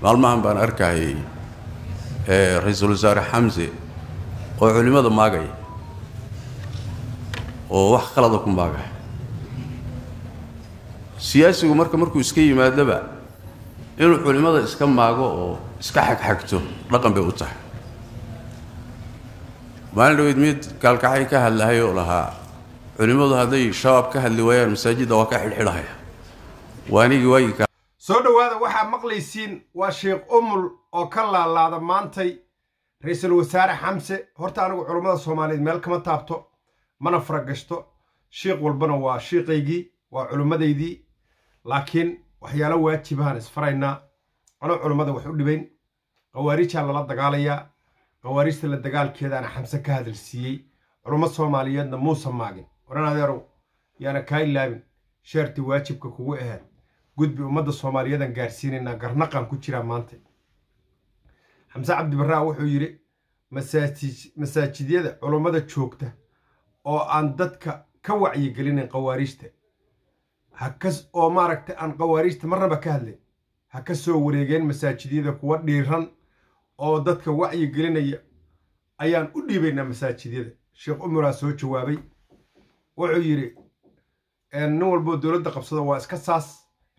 maalmahan baan arkayay ra-iisul wasaare xamse oo culimmada maagaya oo wax qalada ku maagaya siyaasigu marka markuu iska yimaadaba inuu culimmada iska maago oo iska xagxagto dhaqan bay u tahay maalin dhaweyd mid gaalkacay ka hadlahay oo lahaa culimmadu hadday shabaab ka hadli waayaan masaajidda waa ka xidhxidhahaya waa anigii waagii soo dhowaada waxaa maqlaysiin waa sheekh umul oo ka laalaada maantay ra-iisul wasaare xamse horta anigu culimmada soomaaliyeed meel kama taabto mana faragashto sheikh walbana waa shiikaygii waa culimmadaydii laakiin waxyaalo waajibahaan isfaraynaa anoo culimmada wax u dhibayn khawaariijaa lala dagaalayaa khawaarijta la dagaalkeedaana xamse ka hadalsiiyey culummo soomaaliyeedna muusa maagin oran adeerow yaana kaa ilaabin sheertii waajibka kugu ahayd gudbi ummadda soomaaliyeedaan gaarsiinaynaa garnaqan ku jiraa maanta xamse cabdibaraa wuxuu yidhi masaajidyada culummada joogta oo aan dadka ka wacyigelinayn khawaariijta hakas oo maaragta aan khawaariijta marnaba ka hadlay ha ka soo wareegeen masaajidyada kuwa dhiiran oo dadka wacyigelinaya ayaan u dhiibaynaa masaajidyada sheekh umuraa soo jawaabay wuxuu yidhi nin walboo dowladda qabsado waa iska saas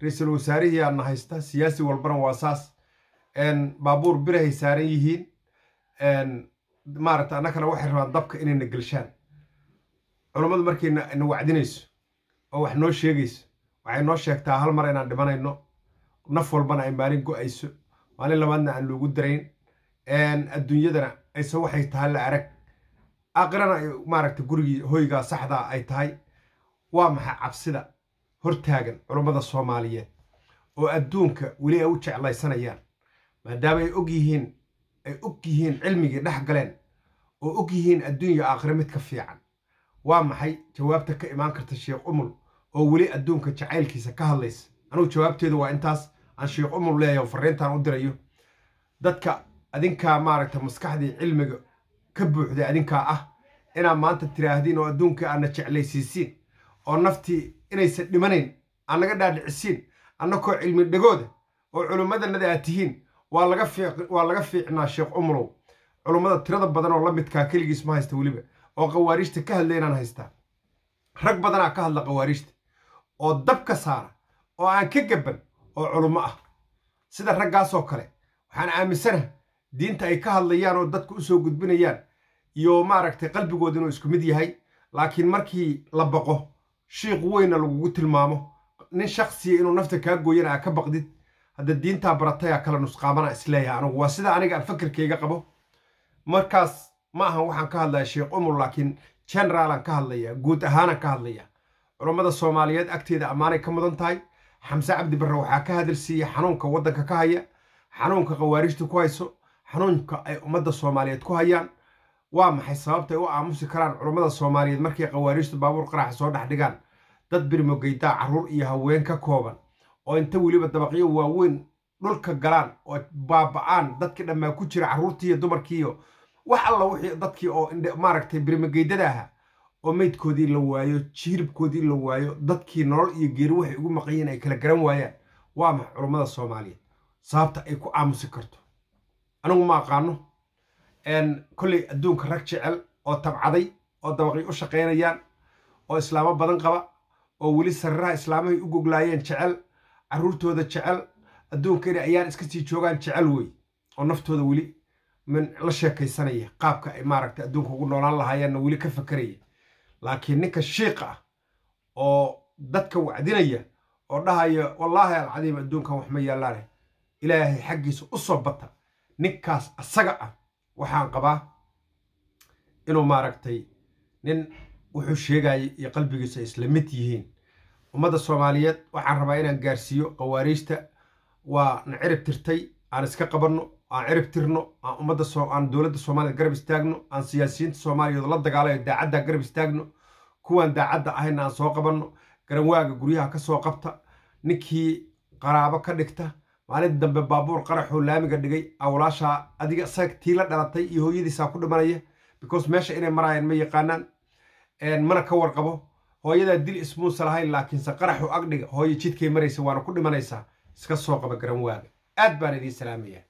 ra-iisul wasaarihii aadna haysta siyaasi walbana waa saas baabuur birahay saaran yihiin maarata annakana waxay rabaan dabka inayna gelshaan culammadu markayna na wacdinayso oo wax noo sheegayso waxay noo sheegtaa hal mar inaan dhimanayno naf walbana ay maalin go-ayso maalin labaadna aan loogu darayn adduunyadana ayse waxay tahay la arag aqirana maaragta gurigii hoygaa saxdaa ay tahay waa maxay cabsida hortaagan culummada soomaaliyeed oo adduunka weli ay u jeclaysanayaan maadaama ay og yihiin ay og yihiin cilmigii dhex galeen oo og yihiin adduunya aakhire mid ka fiican waa maxay jawaabta ka imaan karta sheekh umul oo weli adduunka jacaylkiisa ka hadlaysa anugu jawaabteedu waa intaas aan sheekh umul leeyaho fariintaan u dirayo dadka adinkaa maaragtay maskaxdii cilmiga ka buuxday adinkaa ah inaad maanta tiraahdin oo adduunka aadna jeclaysiisiin oo naftii inaysan dhimanayn aan naga dhaadhicisiin annakoo cilmi dhegooda oo culummadanada aad tihiin waa laga fiicnaa sheekh umrow culummada tirada badan oo la midkaa keligiis ma haysta weliba oo khawaariijta ka hadla inaan haystaa rag badanaa ka hadla khawaariijta oo dabka saara oo aan ka gaban oo culummo ah sida raggaasoo kale waxaan aaminsanaha diinta ay ka hadlayaan oo dadku usoo gudbinayaan iyo maaragtay qalbigooda inuu isku mid yahay laakiin markii la baqo shiikh weyna lagugu tilmaamo nin shaqsiya inuu nafta kaa gooyana aa ka baqdid hadda diintaa baratay aa kala nusqaamana isleeyahay anigu waa sida aniga aan fakerkayga qabo markaas ma ahan waxaan ka hadlayaa sheekh umur laakiin generaalaan ka hadlayaa guud ahaanaan ka hadlayaa culammada soomaaliyeed agteeda ammaanay ka mudan tahay xamse cabdi barre waxaa ka hadalsiiya xanuunka waddanka ka haya xanuunka khawaarijta ku hayso xanuunka ay ummadda soomaaliyeed ku hayaan waa maxay sababtay u aamusi karaan culammada soomaaliyeed markay khawaariijtu baabuur qaraxa soo dhex dhigaan dad birmogeydaa carruur iyo haween ka kooban oo inta weliba dabaqyo waaweyn dhulka galaan oo baaba-aan dadkii dhammaa ku jira carruurtiiiyo dumarkiiyo wax alla wixii dadkii oo maaragtay birmogeydada aha oo meydkoodii la waayo jiiribkoodii la waayo dadkii nolol iyo geeri waxay ugu maqanyihin ay kala garan waayaan waa maxay culammada soomaaliyeed sababta ay ku aamusi karto anigu ma aqaano kolley adduunka rag jecel oo tabcaday oo dabaqay u shaqaynayaan oo islaamo badan qaba oo weli sariraha islaamahay u goglaayeen jecel carruurtooda jecel adduunka inay ayaan iska sii joogaan jecel wey oo naftooda weli min la sheekaysanaya qaabka ay maaragta adduunka ugu noolaan lahaayeenna weli ka fakeraya laakiin ninka shiiqa ah oo dadka wacdinaya oo dhahaya wallaahi alcadiim adduunkan waxma ma ilaahay xaggiisa u soo bata ninkaas asaga ah waxaan qabaa inuu maaragtay nin wuxuu sheegayay iyo qalbigiisu ay isla mid yihiin ummadda soomaaliyeed waxaan rabaa inaan gaarsiiyo qawaariijta waa cirib tirtay aan iska qabanno aan cirib tirno aan ummadda aan dowladda soomaaliyad garab istaagno aan siyaasiyiinta soomaaliyeed la dagaalayo daacadda garab istaagno kuwaan daacadda ahayna aan soo qabanno garanwaaga guryaha ka soo qabta ninkii qaraabo ka dhigta maalin dambe baabuur qaraxuu laamiga dhigay awlaashaa adiga isaga tii la dhalatay iyo hooyadiisaa ku dhimanaya because meesha inay maraayeen ma yaqaanaan mana ka warqabo hooyadaa dil ismuusa lahayn laakiinse qaraxu agdhiga hooyo jidkay maraysa waana ku dhimanaysaa iska soo qaba garan waaga aad baan idiin salaamayaa